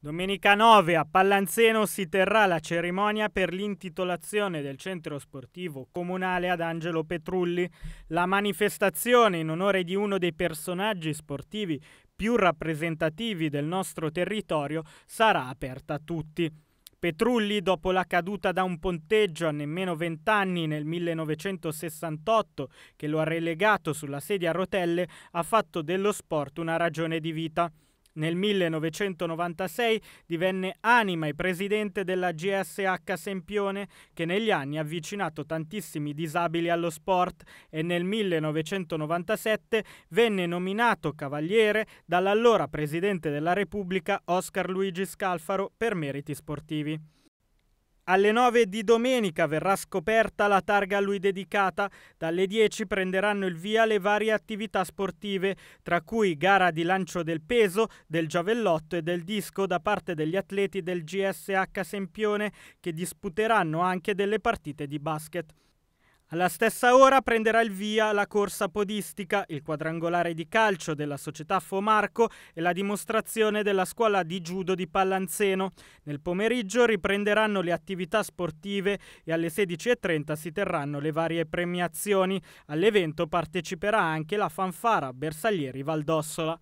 Domenica 9 a Pallanzeno si terrà la cerimonia per l'intitolazione del centro sportivo comunale ad Angelo Petrulli. La manifestazione in onore di uno dei personaggi sportivi più rappresentativi del nostro territorio sarà aperta a tutti. Petrulli, dopo la caduta da un ponteggio a nemmeno 20 anni nel 1968, che lo ha relegato sulla sedia a rotelle, ha fatto dello sport una ragione di vita. Nel 1996 divenne anima e presidente della GSH Sempione, che negli anni ha avvicinato tantissimi disabili allo sport e nel 1997 venne nominato cavaliere dall'allora presidente della Repubblica Oscar Luigi Scalfaro per meriti sportivi. Alle 9 di domenica verrà scoperta la targa a lui dedicata, dalle 10 prenderanno il via le varie attività sportive, tra cui gara di lancio del peso, del giavellotto e del disco da parte degli atleti del GSH Sempione che disputeranno anche delle partite di basket. Alla stessa ora prenderà il via la corsa podistica, il quadrangolare di calcio della società Fomarco e la dimostrazione della scuola di judo di Pallanzeno. Nel pomeriggio riprenderanno le attività sportive e alle 16.30 si terranno le varie premiazioni. All'evento parteciperà anche la fanfara Bersaglieri Valdossola.